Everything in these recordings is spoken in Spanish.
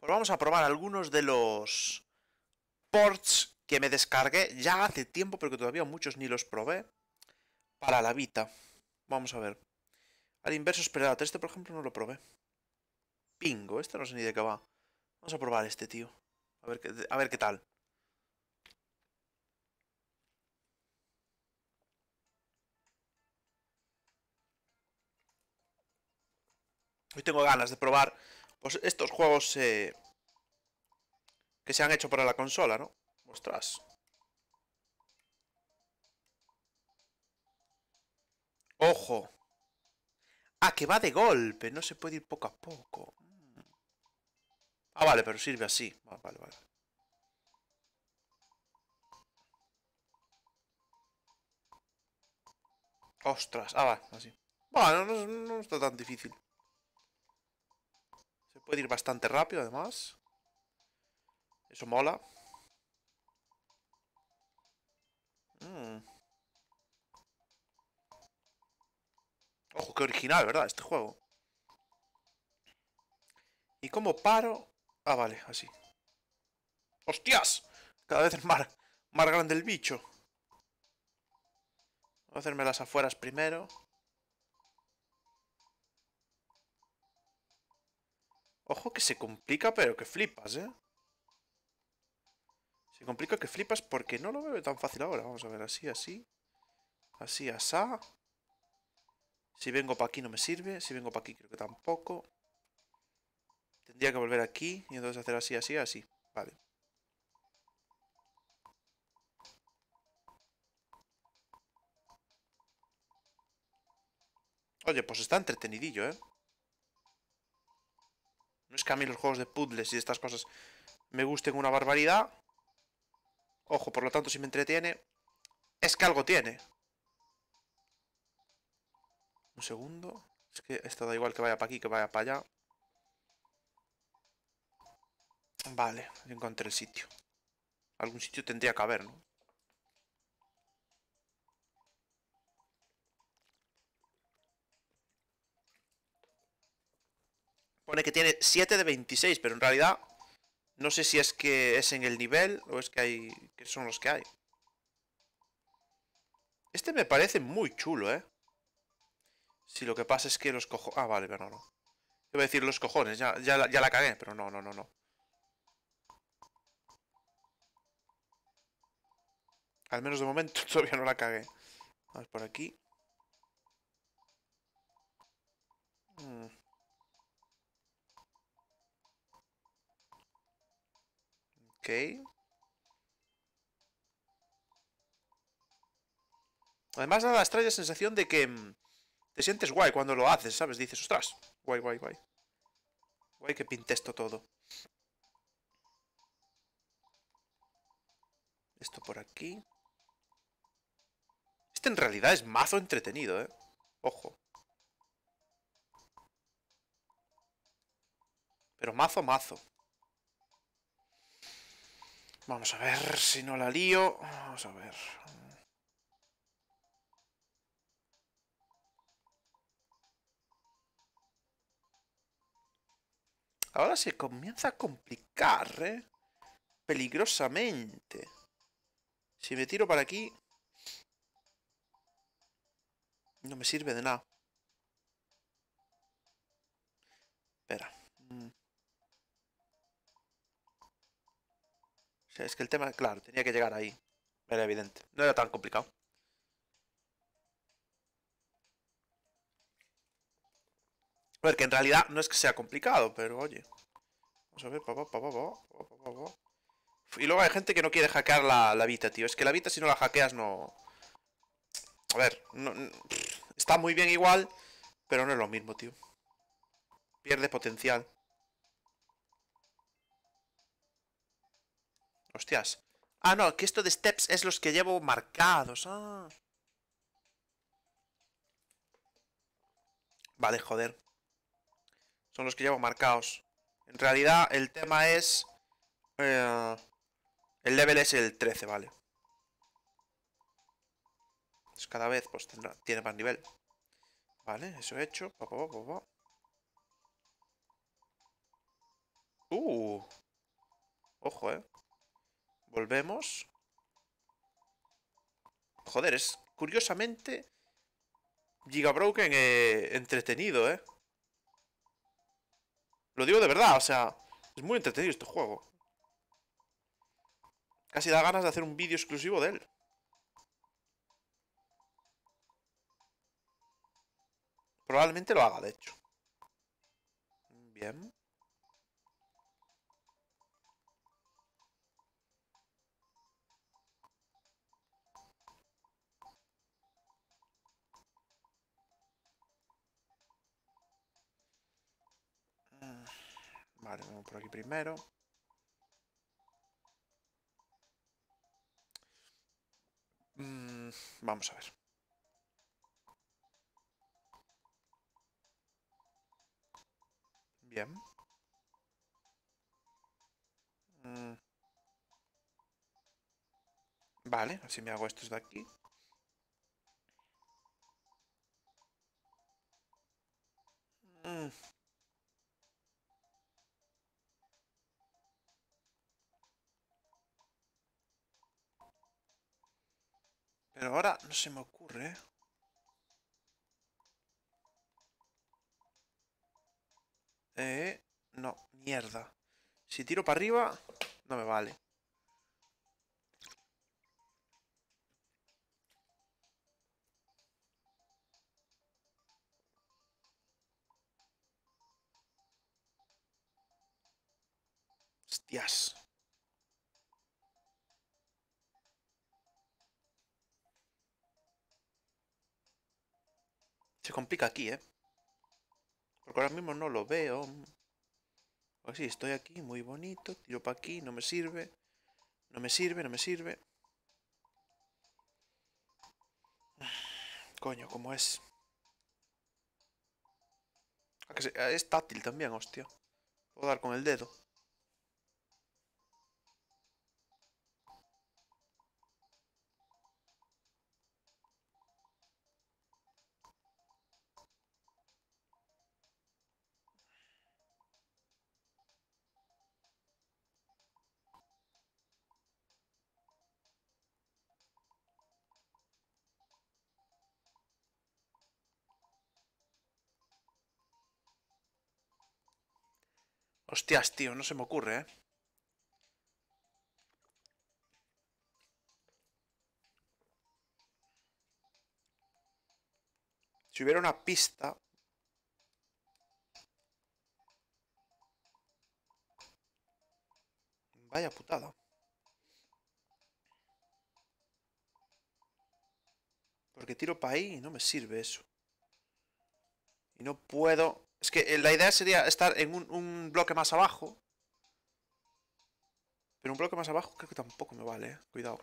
pues vamos a probar algunos de los ports que me descargué ya hace tiempo, pero que todavía muchos ni los probé, para la Vita. Vamos a ver. Al inverso esperado. Este, por ejemplo, no lo probé. Pingo. Este no sé ni de qué va. Vamos a probar este, tío. A ver, qué, a ver qué tal. Hoy tengo ganas de probar pues estos juegos eh, que se han hecho para la consola, ¿no? Ostras. ¡Ojo! Ah, que va de golpe, no se puede ir poco a poco. Ah, vale, pero sirve así. Vale, vale, Ostras, ah, vale, así. Bueno, no está tan difícil. Puede ir bastante rápido, además. Eso mola. Mm. Ojo, qué original, ¿verdad? Este juego. ¿Y cómo paro? Ah, vale, así. ¡Hostias! Cada vez es más, más grande el bicho. Voy a hacerme las afueras primero. Ojo que se complica, pero que flipas, ¿eh? Se complica que flipas porque no lo veo tan fácil ahora. Vamos a ver, así, así. Así, asá. Si vengo para aquí no me sirve. Si vengo para aquí creo que tampoco. Tendría que volver aquí y entonces hacer así, así, así. Vale. Oye, pues está entretenidillo, ¿eh? es que a mí los juegos de puzzles y estas cosas me gusten una barbaridad. Ojo, por lo tanto, si me entretiene, es que algo tiene. Un segundo. Es que esto da igual que vaya para aquí, que vaya para allá. Vale, encontré el sitio. Algún sitio tendría que haber, ¿no? Pone que tiene 7 de 26, pero en realidad no sé si es que es en el nivel o es que hay que son los que hay. Este me parece muy chulo, ¿eh? Si lo que pasa es que los cojo... Ah, vale, pero no, no. voy a decir los cojones, ya, la, ya cagué, pero no, no, no, no. Al menos de momento todavía no la cagué. Vamos por aquí. Mm. Además da la extraña sensación de que mm, te sientes guay cuando lo haces, ¿sabes? Dices, ostras, guay, guay, guay. Guay que pinte esto todo. Esto por aquí. Este en realidad es mazo entretenido, ¿eh? Ojo. Pero mazo, mazo. Vamos a ver si no la lío. Vamos a ver. Ahora se comienza a complicar, ¿eh? Peligrosamente. Si me tiro para aquí... No me sirve de nada. Espera. Mm. es que el tema, claro, tenía que llegar ahí. Era evidente. No era tan complicado. A ver, que en realidad no es que sea complicado, pero oye. Vamos a ver, pa, pa, pa, Y luego hay gente que no quiere hackear la, la Vita, tío. Es que la Vita si no la hackeas no... A ver, está muy bien igual, pero no es lo mismo, tío. Pierde potencial. Hostias. Ah, no, que esto de steps es los que llevo marcados. Ah. Vale, joder. Son los que llevo marcados. En realidad, el tema es... Eh, el level es el 13, vale. cada vez pues tiene más nivel. Vale, eso he hecho. uh. Ojo, eh. Volvemos. Joder, es curiosamente Gigabroken eh, entretenido, ¿eh? Lo digo de verdad, o sea, es muy entretenido este juego. Casi da ganas de hacer un vídeo exclusivo de él. Probablemente lo haga, de hecho. Bien. Vale, vamos por aquí primero. Mm, vamos a ver. Bien. Mm. Vale, así me hago estos de aquí. Mm. ahora no se me ocurre. ¿eh? eh, no, mierda. Si tiro para arriba, no me vale. Hostias. Se complica aquí, ¿eh? Porque ahora mismo no lo veo. Pues sí, estoy aquí, muy bonito. Tiro para aquí, no me sirve. No me sirve, no me sirve. Coño, ¿cómo es? Ah, ah, es táctil también, hostia. Puedo dar con el dedo. Hostias, tío, no se me ocurre, ¿eh? Si hubiera una pista... Vaya putada. Porque tiro para ahí y no me sirve eso. Y no puedo es que eh, la idea sería estar en un, bloque más abajo. Pero un bloque más abajo creo que tampoco me vale, eh. Cuidado.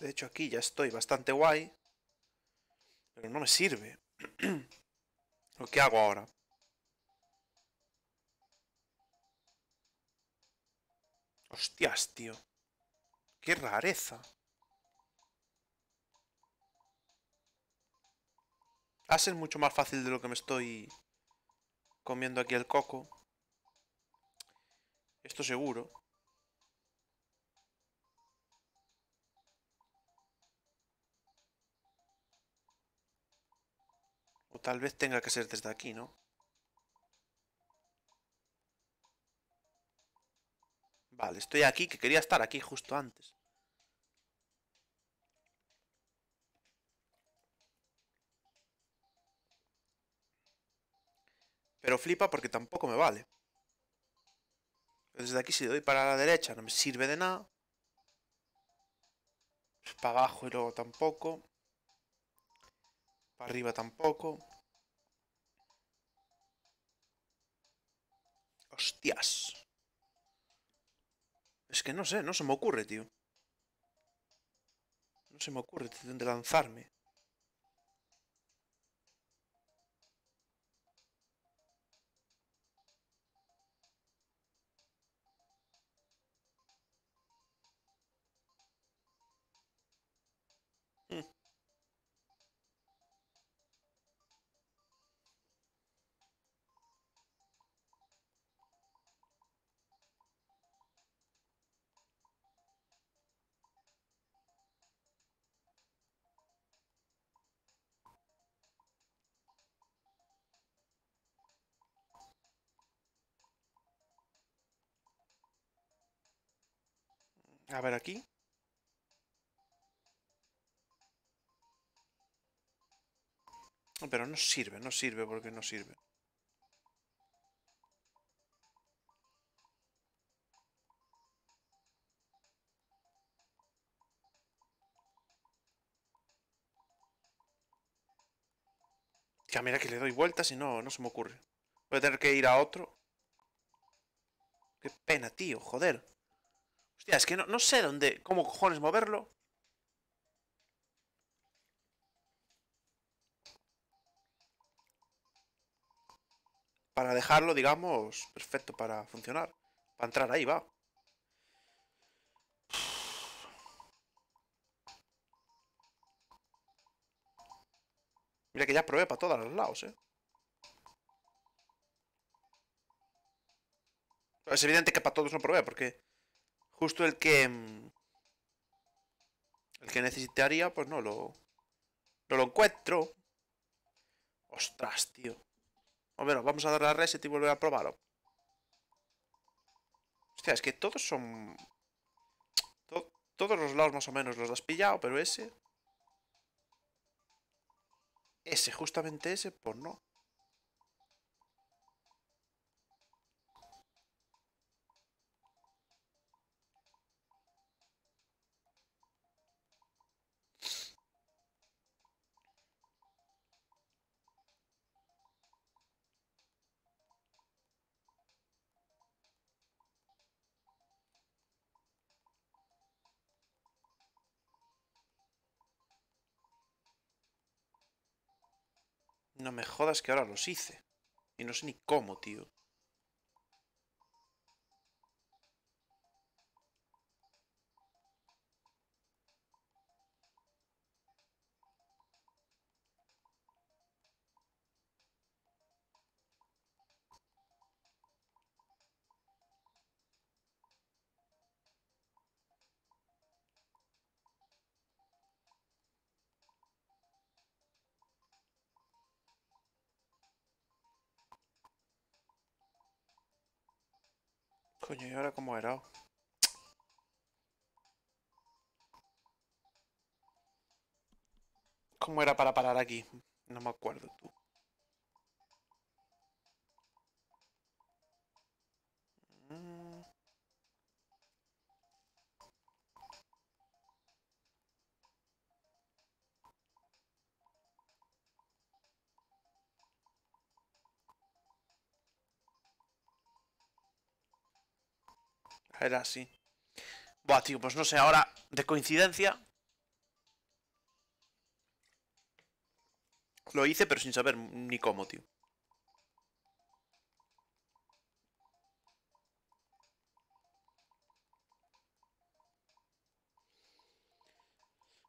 De hecho aquí ya estoy bastante guay. Pero no me sirve. ¿Lo que hago ahora? Hostias, tío. Qué rareza. Va a ser mucho más fácil de lo que me estoy comiendo aquí el coco. Esto seguro. O tal vez tenga que ser desde aquí, ¿no? Vale, estoy aquí, que quería estar aquí justo antes. Pero flipa porque tampoco me vale. Desde aquí si doy para la derecha no me sirve de nada. Para abajo y luego tampoco. Para arriba tampoco. Hostias. Es que no sé, no se me ocurre, tío. No se me ocurre de lanzarme. A ver aquí. Pero no sirve, no sirve porque no sirve. Ya mira que le doy vueltas y no, no se me ocurre. Voy a tener que ir a otro. Qué pena, tío, joder. Hostia, es que no, sé dónde, cómo cojones moverlo. Para dejarlo, digamos, perfecto para funcionar. Para entrar ahí, va. Mira que ya probé para todos los lados, ¿eh? Es evidente que para todos no probé, porque Justo el que... Mm, el que necesitaría, pues no lo... No lo encuentro. Ostras, tío. O ver, vamos a darle a reset y volver a probarlo. Hostia, es que todos son... todos los lados más o menos los has pillado, pero ese... Ese, justamente ese, pues no. No me jodas que ahora los hice. Y no sé ni cómo, tío. Coño, ¿y ahora cómo era? ¿Cómo era para parar aquí? No me acuerdo tú. Era así. Buah, tío, pues no sé, ahora, de coincidencia... Lo hice, pero sin saber ni cómo, tío.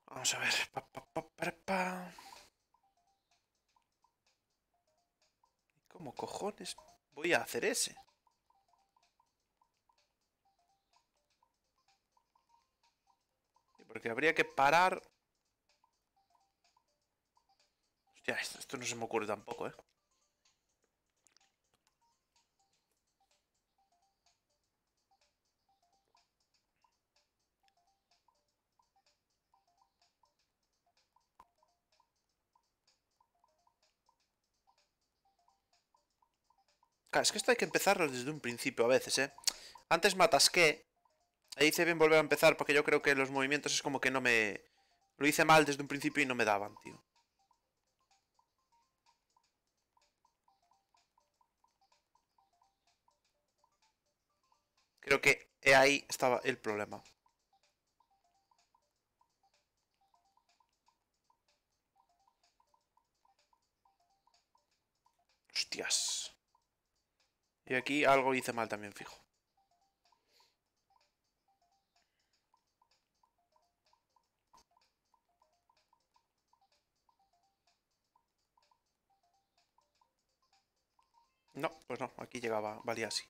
Vamos a ver. ¿Cómo cojones voy a hacer ese? Porque habría que parar... Hostia, esto, no se me ocurre tampoco, ¿eh? Claro, es que esto hay que empezarlo desde un principio a veces, ¿eh? Antes matas que... Ahí hice bien volver a empezar porque yo creo que los movimientos es como que no me... Lo hice mal desde un principio y no me daban, tío. Creo que ahí estaba el problema. Hostias. Y aquí algo hice mal también, fijo. No, pues no, aquí llegaba, valía así.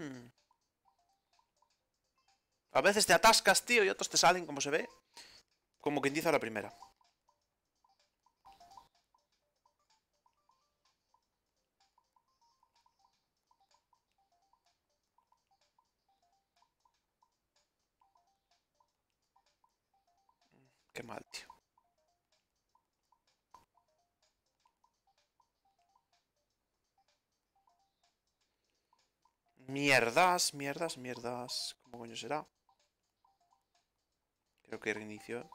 Hmm. A veces te atascas, tío, y otros te salen, como se ve. Como quien dice la primera. Qué mal, tío. Mierdas, mierdas, mierdas. ¿Cómo coño será? Creo que reinicio...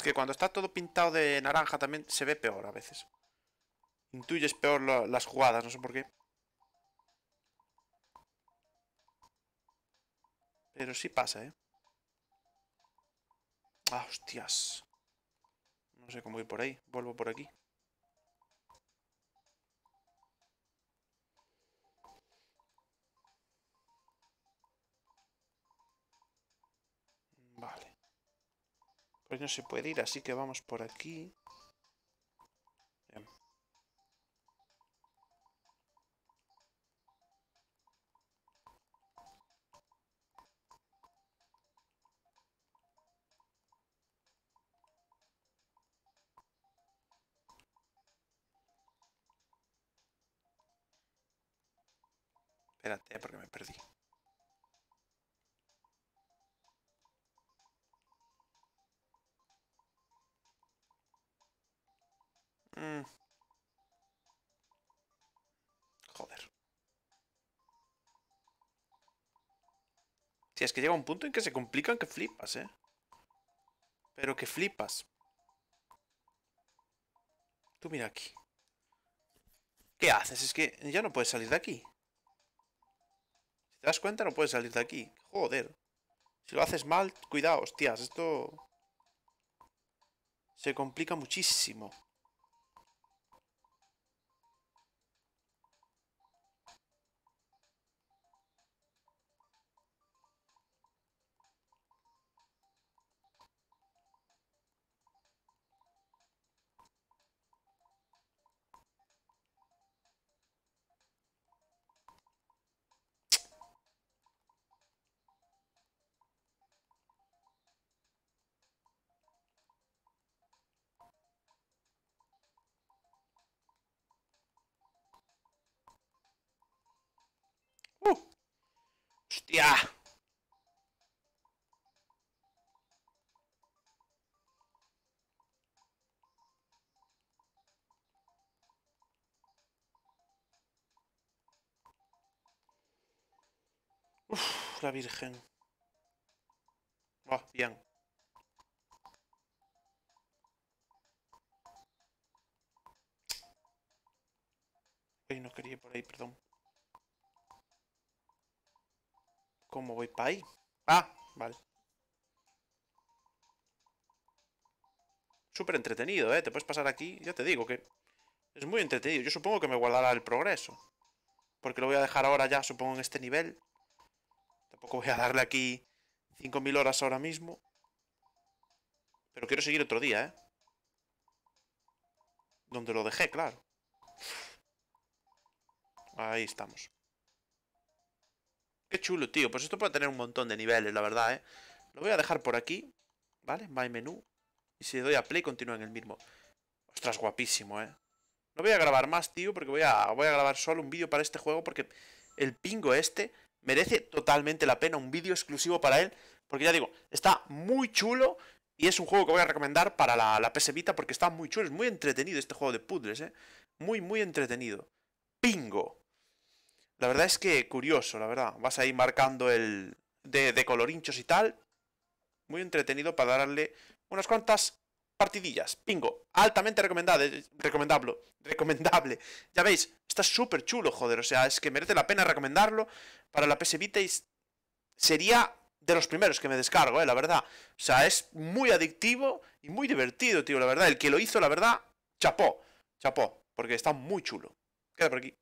Es que cuando está todo pintado de naranja también se ve peor a veces. Intuyes peor las jugadas, no sé por qué. Pero sí pasa, ¿eh? Ah, hostias. No sé cómo ir por ahí. Vuelvo por aquí. Pues no se puede ir, así que vamos por aquí. Espérate, porque me perdí. Mm. Joder. Si es que llega un punto en que se complican que flipas, ¿eh? Pero que flipas. Tú mira aquí. ¿Qué haces? Es que ya no puedes salir de aquí. Si te das cuenta, no puedes salir de aquí. Joder. Si lo haces mal, cuidado, hostias. Esto... Se complica muchísimo. la virgen. Oh, bien. Ay, no quería ir por ahí, perdón. ¿Cómo voy para ahí? Ah, vale. Súper entretenido, ¿eh? Te puedes pasar aquí. Ya te digo que es muy entretenido. Yo supongo que me guardará el progreso. Porque lo voy a dejar ahora ya, supongo, en este nivel. Tampoco voy a darle aquí 5.000 horas ahora mismo. Pero quiero seguir otro día, ¿eh? Donde lo dejé, claro. Ahí estamos. Qué chulo, tío. Pues esto puede tener un montón de niveles, la verdad, ¿eh? Lo voy a dejar por aquí, ¿vale? My menú. Y si le doy a play, continúa en el mismo. Ostras, guapísimo, ¿eh? No voy a grabar más, tío, porque voy a, voy a grabar solo un vídeo para este juego, porque el pingo este merece totalmente la pena un vídeo exclusivo para él, porque ya digo, está muy chulo y es un juego que voy a recomendar para la, la PS Vita porque está muy chulo, es muy entretenido este juego de puzzles, ¿eh? Muy, muy entretenido. Pingo. La verdad es que curioso, la verdad. Vas ahí marcando el... De, colorinchos y tal. Muy entretenido para darle unas cuantas partidillas. Pingo, altamente recomendable. Recomendable. recomendable. Ya veis, está súper chulo, joder. O sea, es que merece la pena recomendarlo para la PS Vita sería de los primeros que me descargo, eh, la verdad. O sea, es muy adictivo y muy divertido, tío, la verdad. El que lo hizo, la verdad, chapó. Chapó, porque está muy chulo. Queda por aquí.